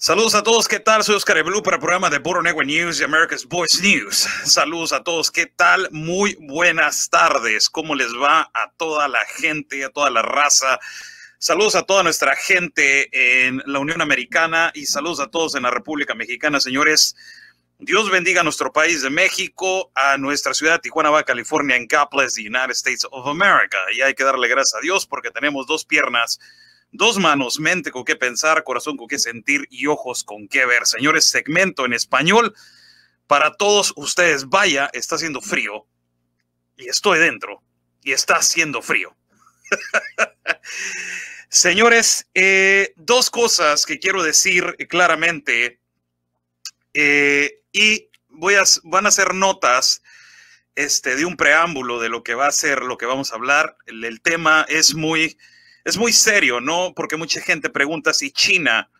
Saludos a todos, ¿qué tal? Soy Oscar Blue para el programa de Boronegua News y America's Voice News. Saludos a todos, ¿qué tal? Muy buenas tardes. ¿Cómo les va a toda la gente, a toda la raza? Saludos a toda nuestra gente en la Unión Americana y saludos a todos en la República Mexicana, señores. Dios bendiga a nuestro país de México, a nuestra ciudad Tijuana, Baja California, en caples United States of America. Y hay que darle gracias a Dios porque tenemos dos piernas Dos manos, mente con qué pensar, corazón con qué sentir y ojos con qué ver. Señores, segmento en español para todos ustedes. Vaya, está haciendo frío y estoy dentro y está haciendo frío. Señores, eh, dos cosas que quiero decir claramente eh, y voy a, van a ser notas este, de un preámbulo de lo que va a ser, lo que vamos a hablar. el tema es muy es muy serio, ¿no? Porque mucha gente pregunta si China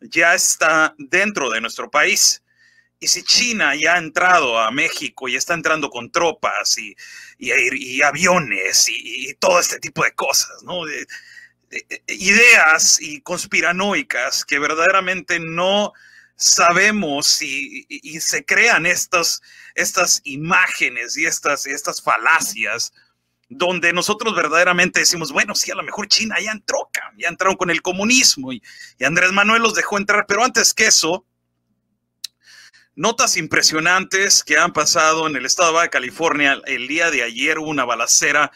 ya está dentro de nuestro país. Y si China ya ha entrado a México y está entrando con tropas y, aviones y, todo este tipo de cosas, ¿no? ideas y conspiranoicas que verdaderamente no sabemos y, se crean estas, estas imágenes y estas, estas falacias donde nosotros verdaderamente decimos, bueno, sí, a lo mejor China ya entró, ya entraron con el comunismo y, Andrés Manuel los dejó entrar, pero antes que eso, notas impresionantes que han pasado en el estado de Baja California. El día de ayer hubo una balacera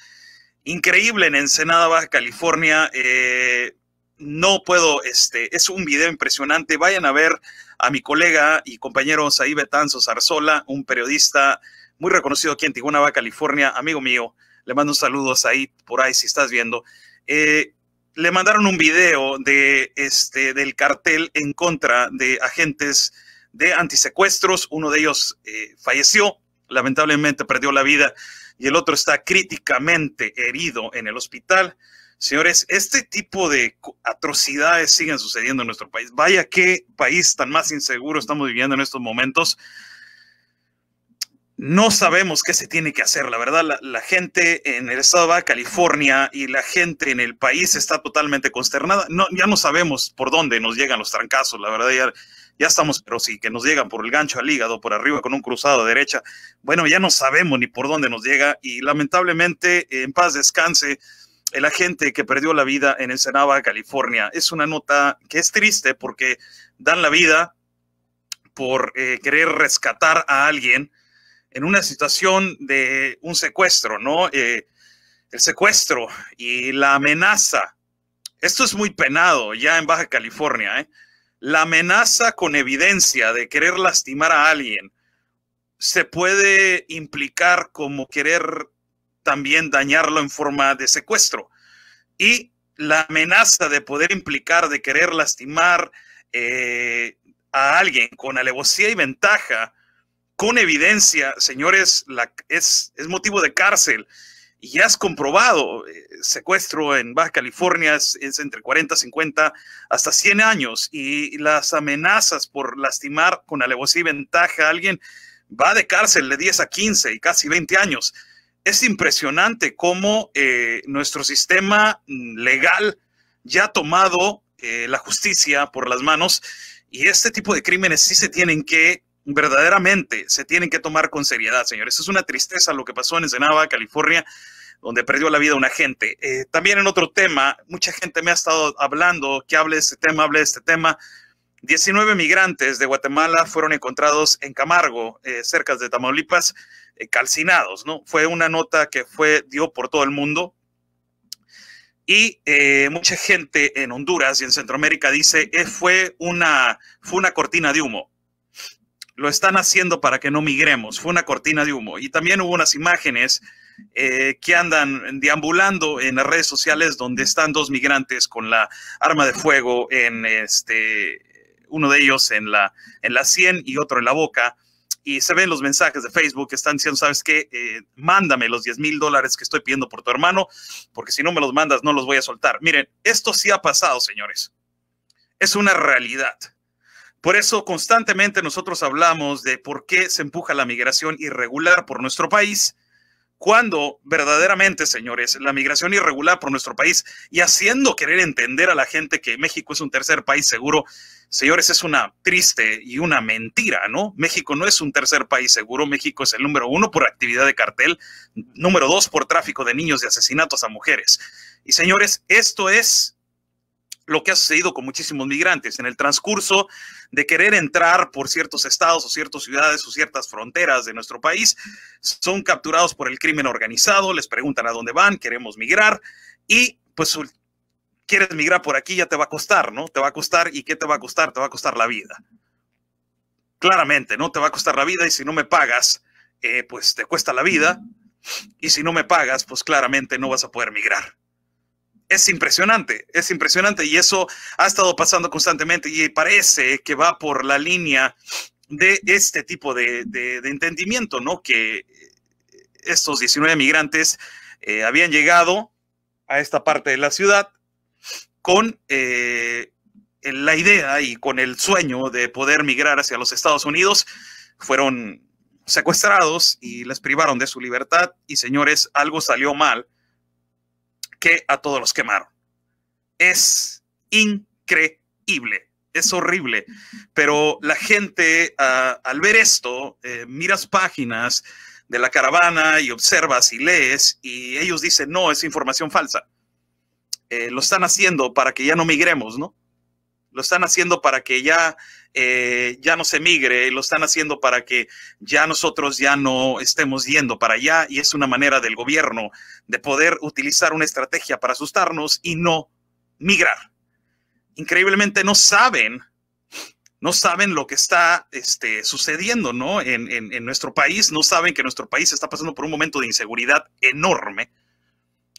increíble en Ensenada, Baja California. Eh, no puedo, este, es un video impresionante. Vayan a ver a mi colega y compañero Saí Betanzo Zarzola, un periodista muy reconocido aquí en Tijuana, Baja California, amigo mío. Le mando un saludo ahí, por ahí, si estás viendo. Eh, le mandaron un video de este del cartel en contra de agentes de antisecuestros. Uno de ellos eh, falleció, lamentablemente perdió la vida, y el otro está críticamente herido en el hospital. Señores, este tipo de atrocidades siguen sucediendo en nuestro país. Vaya qué país tan más inseguro estamos viviendo en estos momentos no sabemos qué se tiene que hacer. La verdad, la, gente en el estado de California y la gente en el país está totalmente consternada. ya no sabemos por dónde nos llegan los trancazos. La verdad, ya, estamos, pero sí, que nos llegan por el gancho al hígado, por arriba con un cruzado a derecha. Bueno, ya no sabemos ni por dónde nos llega. Y lamentablemente, en paz descanse, el gente que perdió la vida en el Senado, California. Es una nota que es triste porque dan la vida por eh, querer rescatar a alguien en una situación de un secuestro, ¿no? Eh, el secuestro y la amenaza. Esto es muy penado ya en Baja California, ¿eh? La amenaza con evidencia de querer lastimar a alguien se puede implicar como querer también dañarlo en forma de secuestro. Y la amenaza de poder implicar, de querer lastimar eh, a alguien con alevosía y ventaja, con evidencia, señores, la, es, es motivo de cárcel. Y ya has comprobado, eh, secuestro en Baja California es, entre 40, 50, hasta 100 años. Y las amenazas por lastimar con alevosía y ventaja a alguien va de cárcel de 10 a 15 y casi 20 años. Es impresionante cómo eh, nuestro sistema legal ya ha tomado eh, la justicia por las manos y este tipo de crímenes sí se tienen que verdaderamente se tienen que tomar con seriedad, señores. Es una tristeza lo que pasó en Ensenada, California, donde perdió la vida una gente. Eh, también en otro tema, mucha gente me ha estado hablando que hable de este tema, hable de este tema. 19 migrantes de Guatemala fueron encontrados en Camargo, eh, cerca de Tamaulipas, eh, calcinados, ¿no? Fue una nota que fue, dio por todo el mundo. Y mucha gente en Honduras y en Centroamérica dice, fue, una, fue una cortina de humo lo están haciendo para que no migremos. Fue una cortina de humo. Y también hubo unas imágenes eh, que andan deambulando en las redes sociales donde están dos migrantes con la arma de fuego en este, uno de ellos en la, en la sien y otro en la boca. Y se ven los mensajes de Facebook que están diciendo, ¿sabes qué? Eh, mándame los 10 mil dólares que estoy pidiendo por tu hermano, porque si no me los mandas no los voy a soltar. Miren, esto sí ha pasado, señores. Es una realidad. Por eso constantemente nosotros hablamos de por qué se empuja la migración irregular por nuestro país, cuando verdaderamente, señores, la migración irregular por nuestro país y haciendo querer entender a la gente que México es un tercer país seguro, señores, es una triste y una mentira, ¿no? México no es un tercer país seguro, México es el número uno por actividad de cartel, número dos por tráfico de niños y asesinatos a mujeres. Y señores, esto es lo que ha sucedido con muchísimos migrantes. En el transcurso de querer entrar por ciertos estados o ciertas ciudades o ciertas fronteras de nuestro país. Son capturados por el crimen organizado, les preguntan a dónde van, queremos migrar y pues quieres migrar por aquí ya te va a costar, ¿no? Te va a costar y ¿qué te va a costar? Te va a costar la vida. Claramente, ¿no? Te va a costar la vida y si no me pagas, eh, pues te cuesta la vida y si no me pagas, pues claramente no vas a poder migrar es impresionante, es impresionante y eso ha estado pasando constantemente y parece que va por la línea de este tipo de, entendimiento, ¿no? Que estos 19 migrantes eh, habían llegado a esta parte de la ciudad con eh, la idea y con el sueño de poder migrar hacia los Estados Unidos. Fueron secuestrados y les privaron de su libertad y señores, algo salió mal que a todos los quemaron. Es increíble, es horrible, pero la gente ah, al ver esto, eh, miras páginas de la caravana y observas y lees y ellos dicen, no, es información falsa. Eh, lo están haciendo para que ya no migremos, ¿no? lo están haciendo para que eh, ya, no se migre. lo están haciendo para que ya nosotros ya no estemos yendo para allá y es una manera del gobierno de poder utilizar una estrategia para asustarnos y no migrar. Increíblemente no saben, no saben lo que está este, sucediendo ¿no? En, en nuestro país, no saben que nuestro país está pasando por un momento de inseguridad enorme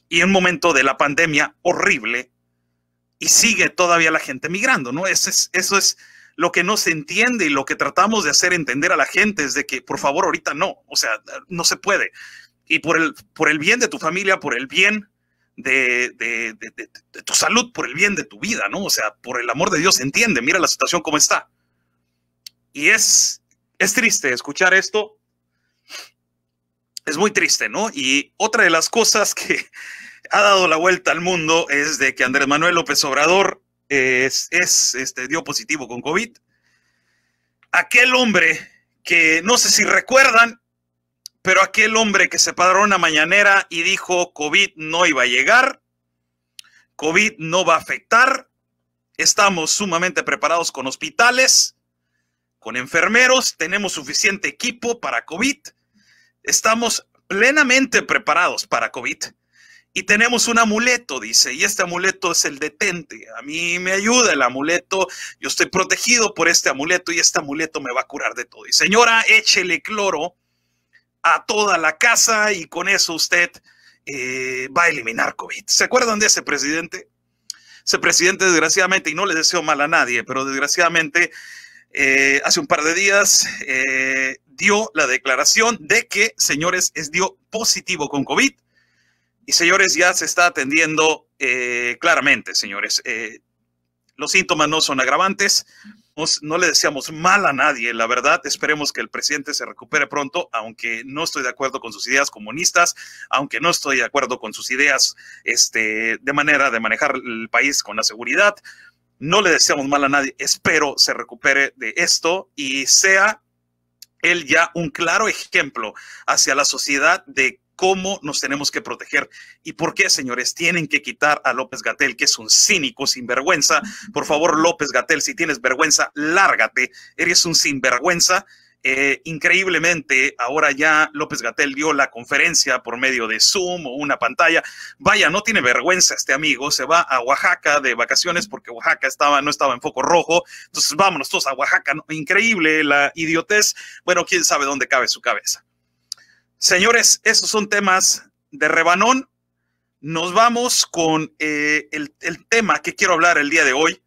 y un momento de la pandemia horrible y sigue todavía la gente migrando, ¿no? Eso es, eso es lo que no se entiende y lo que tratamos de hacer entender a la gente es de que, por favor, ahorita no, o sea, no se puede. Y por el, por el bien de tu familia, por el bien de, tu salud, por el bien de tu vida, ¿no? O sea, por el amor de Dios, entiende, mira la situación como está. Y es, es triste escuchar esto. Es muy triste, ¿no? Y otra de las cosas que, ha dado la vuelta al mundo es de que Andrés Manuel López Obrador eh, es, este, dio positivo con COVID. Aquel hombre que no sé si recuerdan, pero aquel hombre que se paró una mañanera y dijo COVID no iba a llegar, COVID no va a afectar, estamos sumamente preparados con hospitales, con enfermeros, tenemos suficiente equipo para COVID, estamos plenamente preparados para COVID. Y tenemos un amuleto, dice, y este amuleto es el detente. A mí me ayuda el amuleto, yo estoy protegido por este amuleto y este amuleto me va a curar de todo. Y señora, échele cloro a toda la casa y con eso usted eh, va a eliminar COVID. ¿Se acuerdan de ese presidente? Ese presidente, desgraciadamente, y no le deseo mal a nadie, pero desgraciadamente, eh, hace un par de días eh, dio la declaración de que, señores, es dio positivo con COVID y señores, ya se está atendiendo eh, claramente, señores. Eh, los síntomas no son agravantes. no le deseamos mal a nadie, la verdad. Esperemos que el presidente se recupere pronto, aunque no estoy de acuerdo con sus ideas comunistas, aunque no estoy de acuerdo con sus ideas este, de manera de manejar el país con la seguridad. No le deseamos mal a nadie. Espero se recupere de esto y sea él ya un claro ejemplo hacia la sociedad de cómo nos tenemos que proteger y por qué, señores, tienen que quitar a López Gatel, que es un cínico sinvergüenza. Por favor, López Gatel, si tienes vergüenza, lárgate. Eres un sinvergüenza. Eh, increíblemente, ahora ya López Gatel dio la conferencia por medio de Zoom o una pantalla. Vaya, no tiene vergüenza este amigo. Se va a Oaxaca de vacaciones porque Oaxaca estaba, no estaba en foco rojo. Entonces, vámonos todos a Oaxaca. Increíble la idiotez. Bueno, quién sabe dónde cabe su cabeza. Señores, esos son temas de rebanón. Nos vamos con eh, el, tema que quiero hablar el día de hoy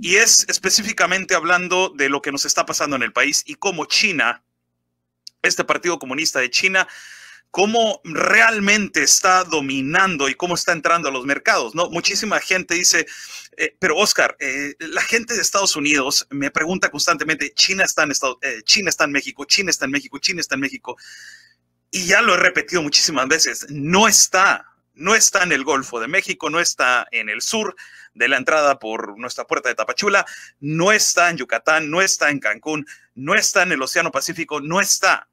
y es específicamente hablando de lo que nos está pasando en el país y cómo China, este Partido Comunista de China, cómo realmente está dominando y cómo está entrando a los mercados, ¿no? Muchísima gente dice, eh, pero Oscar, eh, la gente de Estados Unidos me pregunta constantemente, China está en Estados, China China está en México, China está en México. China está en México y ya lo he repetido muchísimas veces, no está, no está en el Golfo de México, no está en el sur de la entrada por nuestra puerta de Tapachula, no está en Yucatán, no está en Cancún, no está en el Océano Pacífico, no está.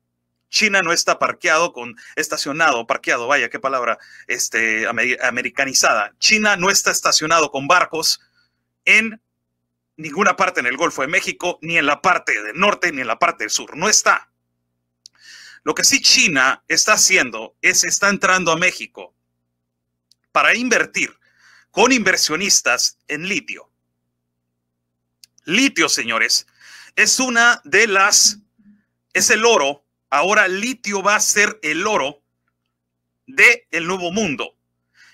China no está parqueado con estacionado, parqueado, vaya, qué palabra, este americanizada. China no está estacionado con barcos en ninguna parte en el Golfo de México, ni en la parte del norte, ni en la parte del sur. No está. Lo que sí China está haciendo es está entrando a México para invertir con inversionistas en litio. Litio, señores, es una de las, es el oro. Ahora litio va a ser el oro del el nuevo mundo.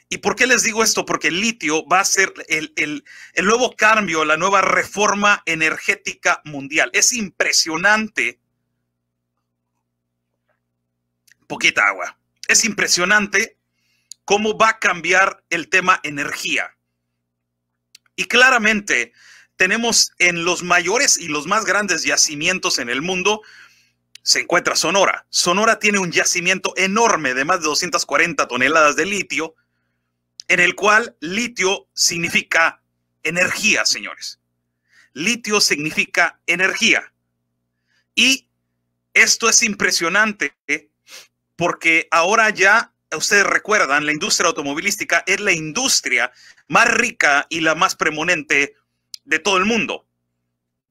¿Y por qué les digo esto? Porque el litio va a ser el, el, el nuevo cambio, la nueva reforma energética mundial. Es impresionante poquita agua. Es impresionante cómo va a cambiar el tema energía. Y claramente tenemos en los mayores y los más grandes yacimientos en el mundo, se encuentra Sonora. Sonora tiene un yacimiento enorme de más de 240 toneladas de litio, en el cual litio significa energía, señores. Litio significa energía. Y esto es impresionante porque ahora ya, ustedes recuerdan, la industria automovilística es la industria más rica y la más premonente de todo el mundo.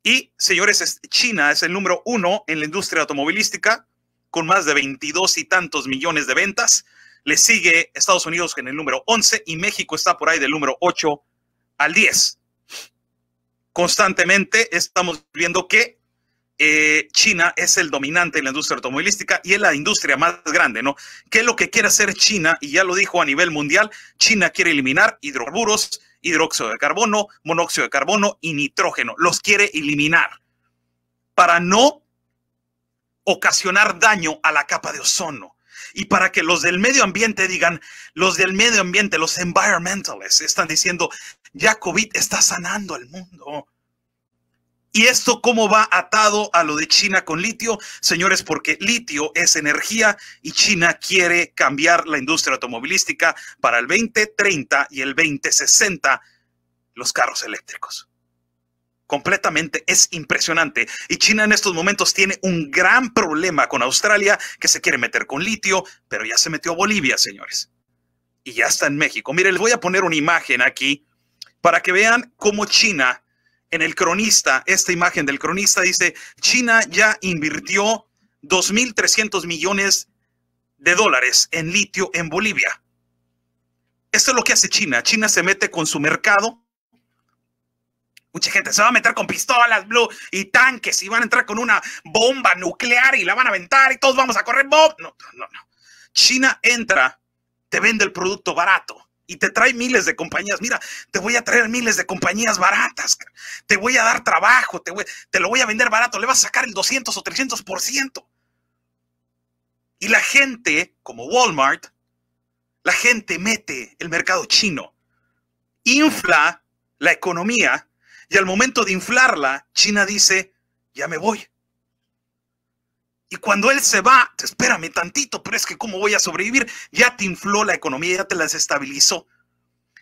Y, señores, China es el número uno en la industria automovilística, con más de 22 y tantos millones de ventas. Le sigue Estados Unidos en el número 11 y México está por ahí del número 8 al 10. Constantemente estamos viendo que eh, China es el dominante en la industria automovilística y es la industria más grande, ¿no? ¿Qué es lo que quiere hacer China? Y ya lo dijo a nivel mundial, China quiere eliminar hidrocarburos, hidróxido de carbono, monóxido de carbono y nitrógeno. Los quiere eliminar para no ocasionar daño a la capa de ozono y para que los del medio ambiente digan, los del medio ambiente, los environmentalists, están diciendo, ya COVID está sanando al mundo. ¿Y esto cómo va atado a lo de China con litio? Señores, porque litio es energía y China quiere cambiar la industria automovilística para el 2030 y el 2060 los carros eléctricos completamente. Es impresionante. Y China en estos momentos tiene un gran problema con Australia, que se quiere meter con litio, pero ya se metió a Bolivia, señores. Y ya está en México. Mire, les voy a poner una imagen aquí para que vean cómo China en el cronista, esta imagen del cronista dice, China ya invirtió 2.300 millones de dólares en litio en Bolivia. Esto es lo que hace China. China se mete con su mercado. Mucha gente se va a meter con pistolas, blue, y tanques, y van a entrar con una bomba nuclear y la van a aventar y todos vamos a correr, No, no, no. China entra, te vende el producto barato y te trae miles de compañías. Mira, te voy a traer miles de compañías baratas, te voy a dar trabajo, te, te lo voy a vender barato, le vas a sacar el 200 o 300%. Y la gente, como Walmart, la gente mete el mercado chino, infla la economía y al momento de inflarla, China dice, ya me voy. Y cuando él se va, espérame tantito, pero es que cómo voy a sobrevivir, ya te infló la economía, ya te la desestabilizó.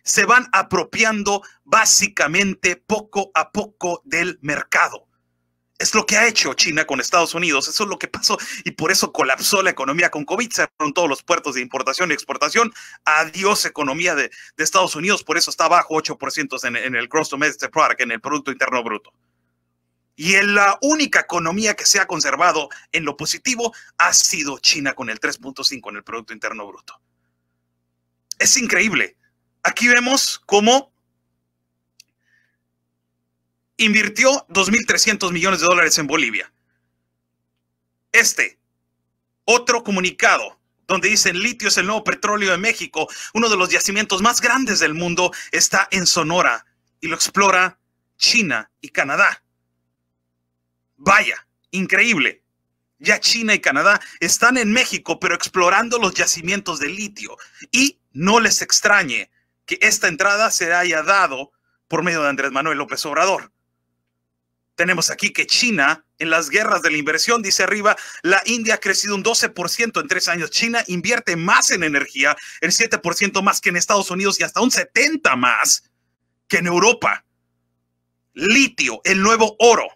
Se van apropiando básicamente poco a poco del mercado. Es lo que ha hecho China con Estados Unidos, eso es lo que pasó y por eso colapsó la economía con COVID, cerraron todos los puertos de importación y exportación, adiós economía de, Estados Unidos, por eso está bajo 8% en, en el Gross Domestic este Product, en el Producto Interno Bruto. Y en la única economía que se ha conservado en lo positivo ha sido China con el 3.5 en el Producto Interno Bruto. Es increíble. Aquí vemos cómo invirtió 2.300 millones de dólares en Bolivia. Este, otro comunicado donde dicen litio es el nuevo petróleo de México, uno de los yacimientos más grandes del mundo, está en Sonora y lo explora China y Canadá. Vaya, increíble. Ya China y Canadá están en México, pero explorando los yacimientos de litio. Y no les extrañe que esta entrada se haya dado por medio de Andrés Manuel López Obrador. Tenemos aquí que China, en las guerras de la inversión, dice arriba, la India ha crecido un 12% en tres años. China invierte más en energía, el 7% más que en Estados Unidos y hasta un 70% más que en Europa. Litio, el nuevo oro.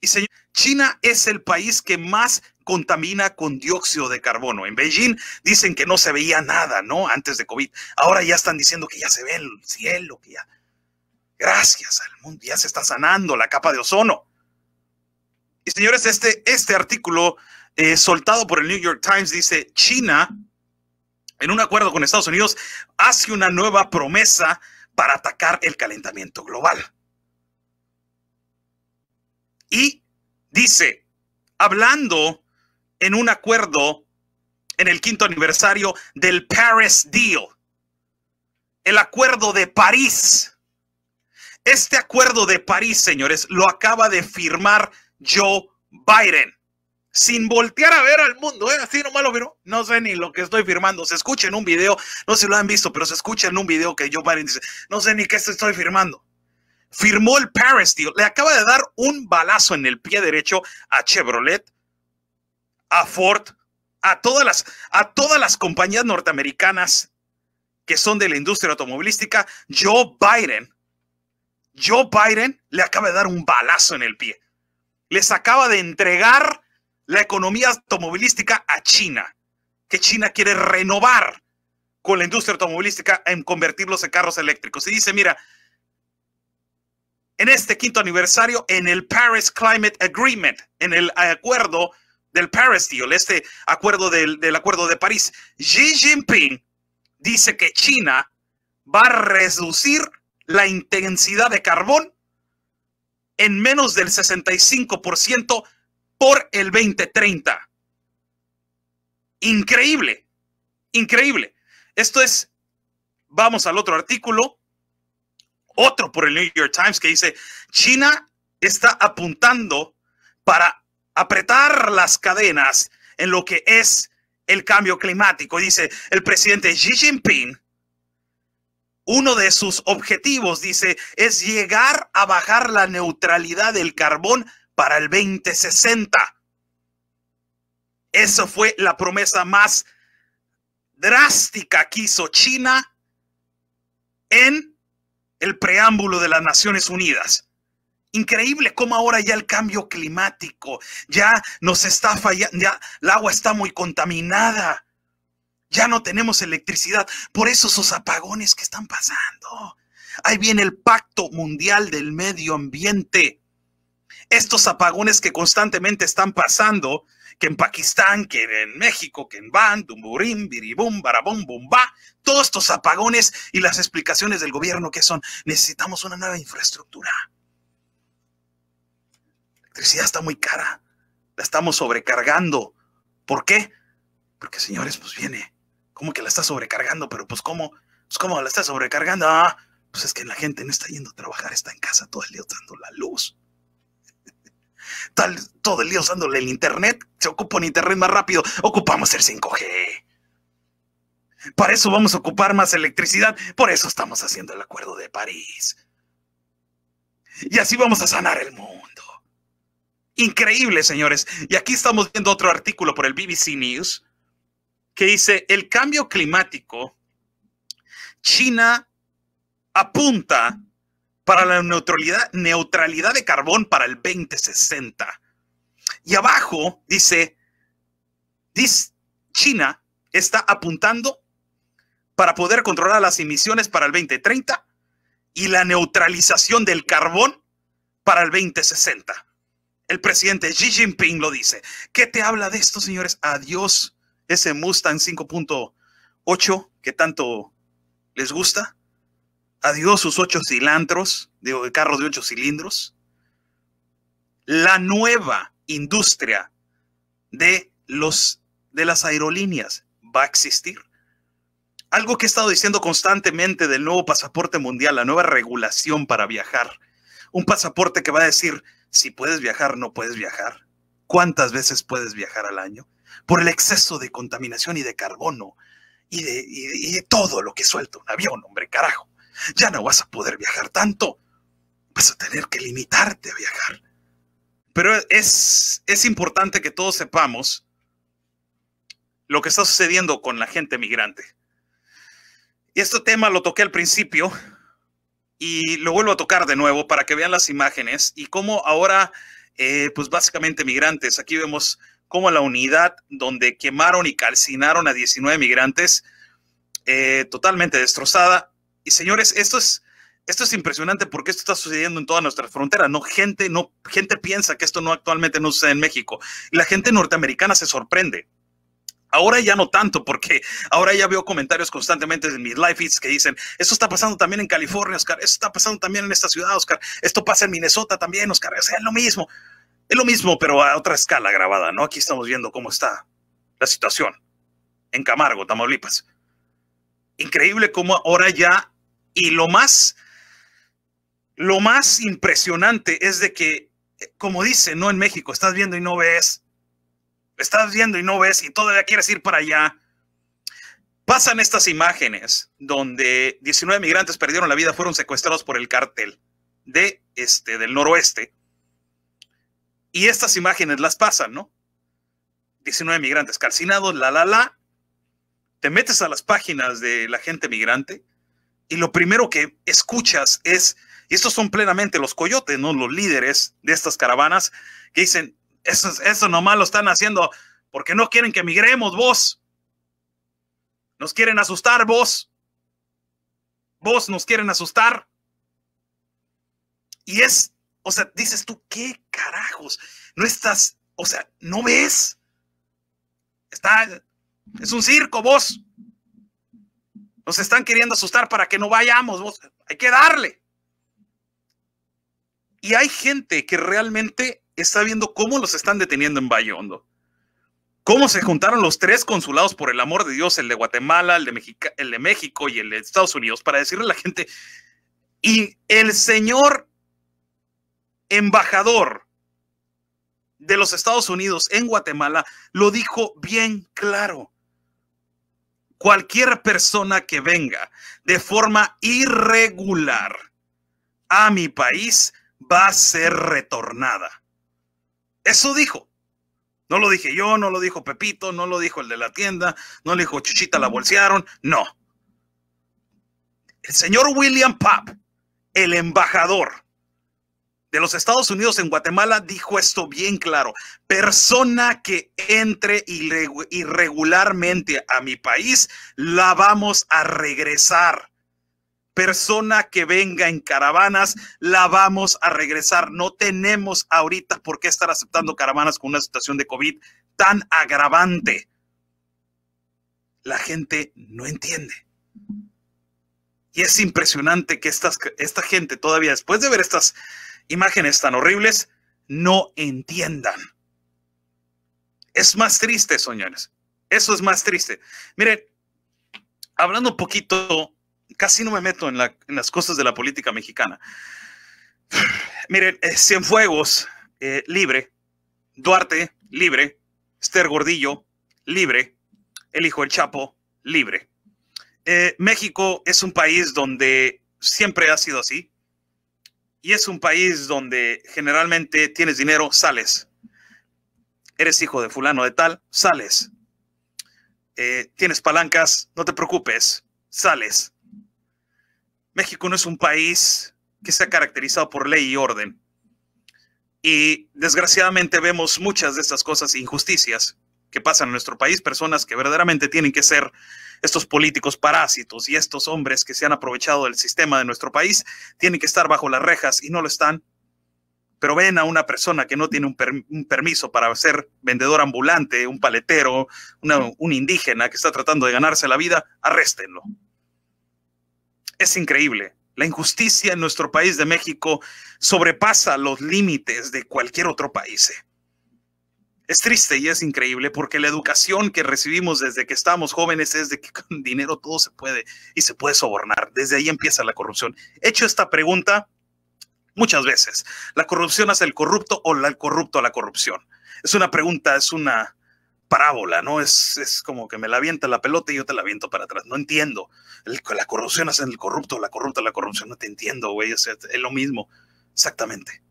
Y señor, China es el país que más contamina con dióxido de carbono. En Beijing dicen que no se veía nada, ¿no? Antes de COVID. Ahora ya están diciendo que ya se ve el cielo, que ya. Gracias al mundo, ya se está sanando la capa de ozono. Y señores, este, este artículo eh, soltado por el New York Times dice, China, en un acuerdo con Estados Unidos, hace una nueva promesa para atacar el calentamiento global. Y dice, hablando en un acuerdo en el quinto aniversario del Paris Deal, el acuerdo de París. Este acuerdo de París, señores, lo acaba de firmar Joe Biden. Sin voltear a ver al mundo, ¿eh? así nomás lo No sé ni lo que estoy firmando. Se escucha en un video, no sé si lo han visto, pero se escucha en un video que Joe Biden dice, no sé ni qué estoy firmando firmó el Paris Deal, le acaba de dar un balazo en el pie derecho a Chevrolet, a Ford, a todas las, a todas las compañías norteamericanas que son de la industria automovilística. Joe Biden, Joe Biden le acaba de dar un balazo en el pie. Les acaba de entregar la economía automovilística a China, que China quiere renovar con la industria automovilística en convertirlos en carros eléctricos. Y dice, mira, en este quinto aniversario en el Paris Climate Agreement, en el acuerdo del Paris Deal, este acuerdo del, acuerdo de París. Xi Jinping dice que China va a reducir la intensidad de carbón en menos del 65% por el 2030. Increíble, increíble. Esto es, vamos al otro artículo, otro por el New York Times que dice, China está apuntando para apretar las cadenas en lo que es el cambio climático. Dice el presidente Xi Jinping, uno de sus objetivos, dice, es llegar a bajar la neutralidad del carbón para el 2060. Eso fue la promesa más drástica que hizo China en el preámbulo de las Naciones Unidas. Increíble cómo ahora ya el cambio climático ya nos está fallando, ya el agua está muy contaminada, ya no tenemos electricidad, por eso esos apagones que están pasando. Ahí viene el Pacto Mundial del Medio Ambiente. Estos apagones que constantemente están pasando que en Pakistán, que en México, que en Van, Tumburim, Biribum, Barabum, Bumba, todos estos apagones y las explicaciones del gobierno que son, necesitamos una nueva infraestructura. La electricidad está muy cara, la estamos sobrecargando. ¿Por qué? Porque señores, pues viene, ¿cómo que la está sobrecargando? Pero pues cómo, pues cómo la está sobrecargando? Ah, pues es que la gente no está yendo a trabajar, está en casa todo el día dando la luz todo el día usándole el Internet, se ocupa un Internet más rápido, ocupamos el 5G. Para eso vamos a ocupar más electricidad, por eso estamos haciendo el Acuerdo de París. Y así vamos a sanar el mundo. Increíble, señores. Y aquí estamos viendo otro artículo por el BBC News que dice, el cambio climático, China apunta para la neutralidad, neutralidad de carbón para el 2060. Y abajo dice, dice China está apuntando para poder controlar las emisiones para el 2030 y la neutralización del carbón para el 2060. El presidente Xi Jinping lo dice. ¿Qué te habla de esto, señores? Adiós ese Mustang 5.8 que tanto les gusta. Adiós sus ocho cilantros, de carros de ocho cilindros. La nueva industria de, los, de las aerolíneas va a existir. Algo que he estado diciendo constantemente del nuevo pasaporte mundial, la nueva regulación para viajar. Un pasaporte que va a decir si puedes viajar, no puedes viajar. ¿Cuántas veces puedes viajar al año? Por el exceso de contaminación y de carbono y de, todo lo que suelta un avión, hombre, carajo. Ya no vas a poder viajar tanto. Vas a tener que limitarte a viajar. Pero es, es importante que todos sepamos lo que está sucediendo con la gente migrante. Y este tema lo toqué al principio y lo vuelvo a tocar de nuevo para que vean las imágenes y cómo ahora, eh, pues básicamente migrantes, aquí vemos cómo la unidad donde quemaron y calcinaron a 19 migrantes, eh, totalmente destrozada, y señores, esto es, esto es impresionante porque esto está sucediendo en todas nuestras fronteras. No gente, no gente piensa que esto no actualmente no sucede en México y la gente norteamericana se sorprende. Ahora ya no tanto, porque ahora ya veo comentarios constantemente en mis live feeds que dicen, esto está pasando también en California, Oscar, esto está pasando también en esta ciudad, Oscar, esto pasa en Minnesota también, Oscar, es lo mismo, es lo mismo, pero a otra escala grabada, ¿no? Aquí estamos viendo cómo está la situación en Camargo, Tamaulipas increíble cómo ahora ya, y lo más, lo más impresionante es de que, eh, como dice, no en México, estás viendo y no ves, estás viendo y no ves y todavía quieres ir para allá. Pasan estas imágenes donde 19 migrantes perdieron la vida, fueron secuestrados por el cártel de este, del noroeste. Y estas imágenes las pasan, ¿no? 19 migrantes calcinados, la, la, la, te metes a las páginas de la gente migrante y lo primero que escuchas es, y estos son plenamente los coyotes, ¿no? Los líderes de estas caravanas que dicen, eso, eso nomás lo están haciendo porque no quieren que migremos vos. Nos quieren asustar vos. Vos nos quieren asustar. Y es, o sea, dices tú, ¿qué carajos? No estás, o sea, ¿no ves? Está, es un circo, vos. Nos están queriendo asustar para que no vayamos, vos. Hay que darle. Y hay gente que realmente está viendo cómo los están deteniendo en Valle Cómo se juntaron los tres consulados, por el amor de Dios, el de Guatemala, el de, el de México y el de Estados Unidos, para decirle a la gente, y el señor embajador de los Estados Unidos en Guatemala lo dijo bien claro cualquier persona que venga de forma irregular a mi país va a ser retornada. Eso dijo. No lo dije yo, no lo dijo Pepito, no lo dijo el de la tienda, no le dijo Chichita la bolsearon, no. El señor William Papp, el embajador de los Estados Unidos en Guatemala dijo esto bien claro. Persona que entre irregularmente a mi país, la vamos a regresar. Persona que venga en caravanas, la vamos a regresar. No tenemos ahorita por qué estar aceptando caravanas con una situación de COVID tan agravante. La gente no entiende. Y es impresionante que esta gente todavía, después de ver estas imágenes tan horribles no entiendan. Es más triste, señores. Eso es más triste. Miren, hablando un poquito, casi no me meto en, las cosas de la política mexicana. Miren, eh, Cienfuegos, eh, libre. Duarte, libre. Esther Gordillo, libre. El hijo del Chapo, libre. Eh, México es un país donde siempre ha sido así. Y es un país donde generalmente tienes dinero, sales. Eres hijo de fulano de tal, sales. Eh, tienes palancas, no te preocupes, sales. México no es un país que se ha caracterizado por ley y orden. Y desgraciadamente vemos muchas de estas cosas, injusticias que pasan en nuestro país, personas que verdaderamente tienen que ser estos políticos parásitos y estos hombres que se han aprovechado del sistema de nuestro país tienen que estar bajo las rejas y no lo están. Pero ven a una persona que no tiene un, permiso para ser vendedor ambulante, un paletero, un indígena que está tratando de ganarse la vida, arréstenlo. Es increíble. La injusticia en nuestro país de México sobrepasa los límites de cualquier otro país. Eh. Es triste y es increíble porque la educación que recibimos desde que estamos jóvenes es de que con dinero todo se puede y se puede sobornar. Desde ahí empieza la corrupción. He Hecho esta pregunta muchas veces. ¿La corrupción hace el corrupto o el corrupto a la corrupción? Es una pregunta, es una parábola, ¿no? Es, es como que me la avienta la pelota y yo te la aviento para atrás. No entiendo. la corrupción hace el corrupto, la corrupta, la corrupción. No te entiendo, güey. es lo mismo. Exactamente.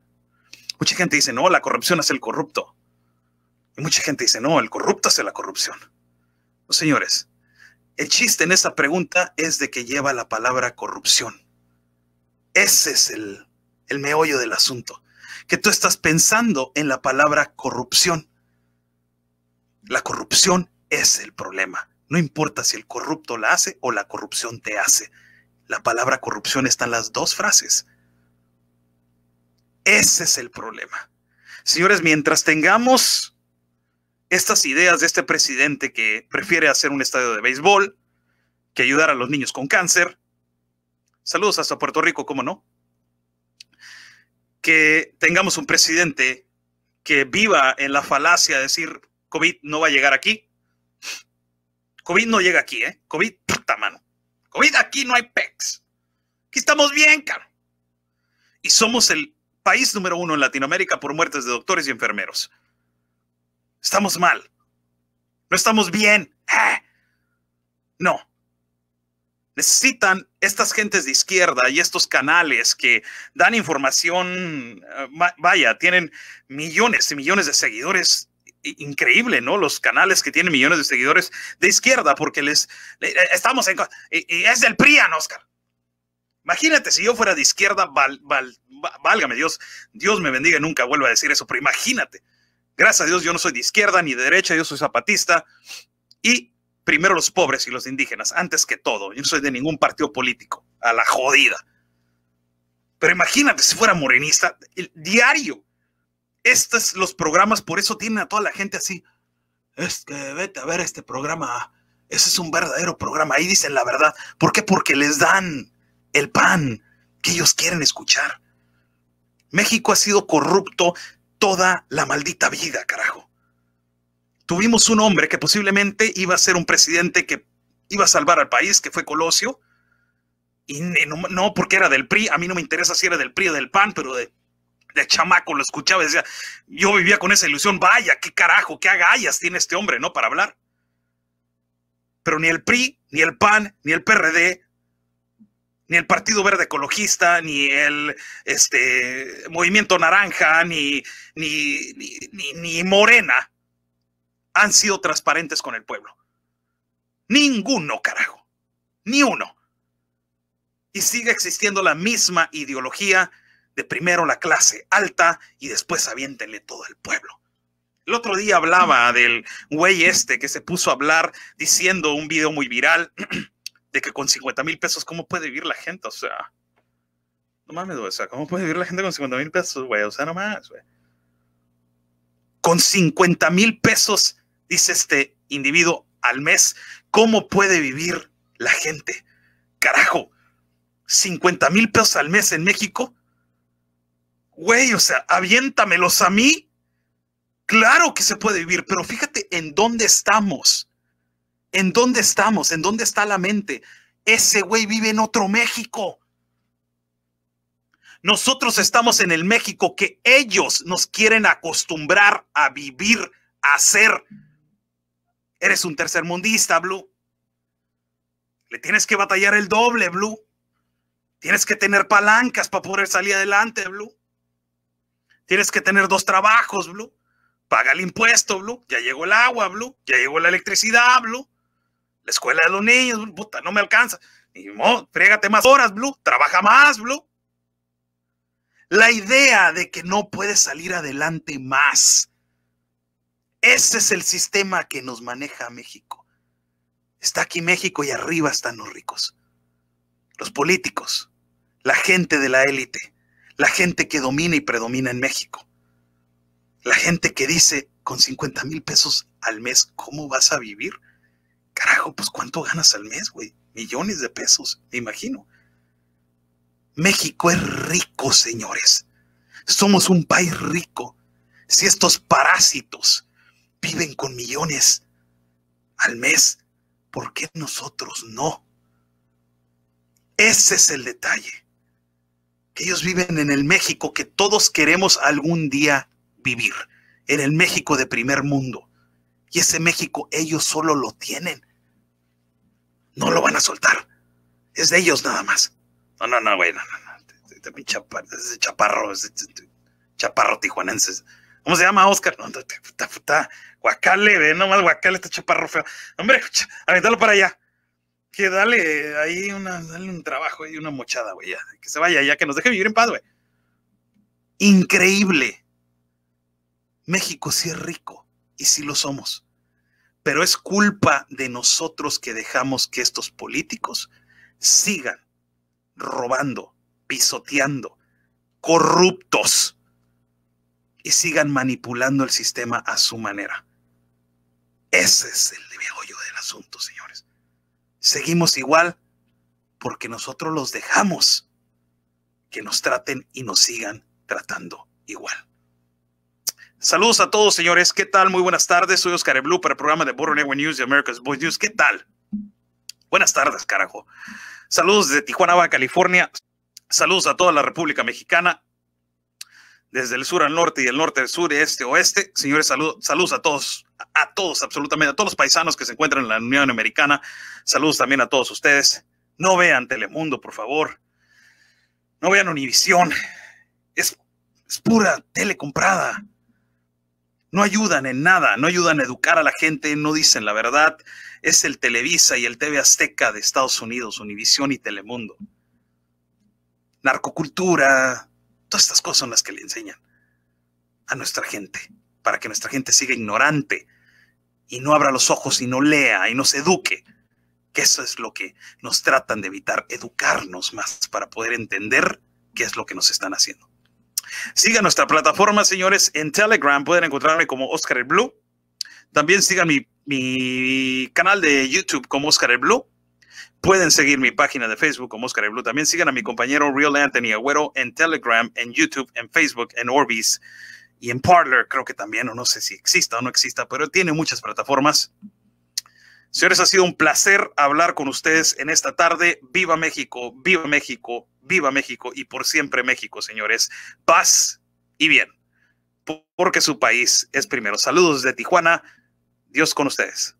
Mucha gente dice, no, la corrupción hace el corrupto mucha gente dice, no, el corrupto hace la corrupción. los pues, señores, el chiste en esa pregunta es de que lleva la palabra corrupción. Ese es el, el meollo del asunto, que tú estás pensando en la palabra corrupción. La corrupción es el problema. No importa si el corrupto la hace o la corrupción te hace. La palabra corrupción está en las dos frases. Ese es el problema. Señores, mientras tengamos estas ideas de este presidente que prefiere hacer un estadio de béisbol que ayudar a los niños con cáncer. Saludos hasta Puerto Rico, ¿cómo no? Que tengamos un presidente que viva en la falacia de decir COVID no va a llegar aquí. COVID no llega aquí, ¿eh? COVID, puta mano. COVID aquí no hay PEX. Aquí estamos bien, caro. Y somos el país número uno en Latinoamérica por muertes de doctores y enfermeros. Estamos mal. No estamos bien. Ah. No. Necesitan estas gentes de izquierda y estos canales que dan información, eh, vaya, tienen millones y millones de seguidores. Increíble, ¿no? Los canales que tienen millones de seguidores de izquierda, porque les, eh, estamos en... Y, es del PRIAN, Oscar. Imagínate si yo fuera de izquierda, válgame Dios, Dios me bendiga y nunca vuelva a decir eso, pero imagínate Gracias a Dios yo no soy de izquierda ni de derecha, yo soy zapatista. Y primero los pobres y los indígenas, antes que todo. Yo no soy de ningún partido político, a la jodida. Pero imagínate si fuera morenista, el diario. Estos los programas, por eso tienen a toda la gente así. Es que vete a ver este programa. Ese es un verdadero programa. Ahí dicen la verdad. ¿Por qué? Porque les dan el pan que ellos quieren escuchar. México ha sido corrupto toda la maldita vida, carajo. Tuvimos un hombre que posiblemente iba a ser un presidente que iba a salvar al país, que fue Colosio. Y no, porque era del PRI, a mí no me interesa si era del PRI o del PAN, pero de, de chamaco lo escuchaba y decía, yo vivía con esa ilusión, vaya, qué carajo, qué agallas tiene este hombre, ¿no? Para hablar. Pero ni el PRI, ni el PAN, ni el PRD ni el Partido Verde Ecologista, ni el este, Movimiento Naranja, ni, ni, ni, Morena han sido transparentes con el pueblo. Ninguno, carajo. Ni uno. Y sigue existiendo la misma ideología de primero la clase alta y después aviéntenle todo el pueblo. El otro día hablaba del güey este que se puso a hablar diciendo un video muy viral de que con 50 mil pesos, ¿cómo puede vivir la gente? O sea, no mames, o sea, ¿cómo puede vivir la gente con 50 mil pesos, güey? O sea, no güey. Con 50 mil pesos, dice este individuo al mes, ¿cómo puede vivir la gente? Carajo, 50 mil pesos al mes en México. Güey, o sea, aviéntamelos a mí. Claro que se puede vivir, pero fíjate en dónde estamos. ¿En dónde estamos? ¿En dónde está la mente? Ese güey vive en otro México. Nosotros estamos en el México que ellos nos quieren acostumbrar a vivir, a ser. Eres un tercermundista, Blue. Le tienes que batallar el doble, Blue. Tienes que tener palancas para poder salir adelante, Blue. Tienes que tener dos trabajos, Blue. Paga el impuesto, Blue. Ya llegó el agua, Blue. Ya llegó la electricidad, Blue. La escuela de los niños, puta, no me alcanza. Y modo, frégate más horas, Blue. Trabaja más, Blue. La idea de que no puedes salir adelante más. Ese es el sistema que nos maneja México. Está aquí México y arriba están los ricos. Los políticos, la gente de la élite, la gente que domina y predomina en México. La gente que dice, con 50 mil pesos al mes, ¿cómo vas a vivir? Carajo, pues ¿cuánto ganas al mes, güey? Millones de pesos, me imagino. México es rico, señores. Somos un país rico. Si estos parásitos viven con millones al mes, ¿por qué nosotros no? Ese es el detalle. Que ellos viven en el México que todos queremos algún día vivir, en el México de primer mundo. Y ese México ellos solo lo tienen. No lo van a soltar. Es de ellos nada más. No, no, no, güey, no, no, no. Este, este, este es el chaparro, chaparro tijuanense. ¿Cómo se llama Oscar? No, puta, puta, guacale, ve nomás guacale, este chaparro feo. Hombre, aventalo para allá. Que dale ahí una, dale un trabajo y una mochada, güey, Que se vaya ya, que nos deje vivir en paz, güey. Increíble. México sí es rico y sí lo somos pero es culpa de nosotros que dejamos que estos políticos sigan robando, pisoteando, corruptos y sigan manipulando el sistema a su manera. Ese es el meollo del asunto, señores. Seguimos igual porque nosotros los dejamos que nos traten y nos sigan tratando igual. Saludos a todos, señores. ¿Qué tal? Muy buenas tardes. Soy Oscar e. Blue para el programa de Border News y America's Voice News. ¿Qué tal? Buenas tardes, carajo. Saludos desde Tijuana, Baja California. Saludos a toda la República Mexicana. Desde el sur al norte y el norte al sur, este oeste. Señores, saludos, saludos a todos, a todos, absolutamente, a todos los paisanos que se encuentran en la Unión Americana. Saludos también a todos ustedes. No vean Telemundo, por favor. No vean Univisión. Es, es pura tele comprada no ayudan en nada, no ayudan a educar a la gente, no dicen la verdad. Es el Televisa y el TV Azteca de Estados Unidos, Univisión y Telemundo. Narcocultura, todas estas cosas son las que le enseñan a nuestra gente, para que nuestra gente siga ignorante y no abra los ojos y no lea y no se eduque. Que eso es lo que nos tratan de evitar, educarnos más para poder entender qué es lo que nos están haciendo. Sigan nuestra plataforma, señores, en Telegram. Pueden encontrarme como Oscar el Blue. También sigan mi, canal de YouTube como Oscar el Blue. Pueden seguir mi página de Facebook como Oscar el Blue. También sigan a mi compañero Real Anthony Agüero en Telegram, en YouTube, en Facebook, en Orbis y en Parler. Creo que también, o no sé si exista o no exista, pero tiene muchas plataformas. Señores, ha sido un placer hablar con ustedes en esta tarde. Viva México, viva México, Viva México y por siempre México, señores. Paz y bien, porque su país es primero. Saludos de Tijuana. Dios con ustedes.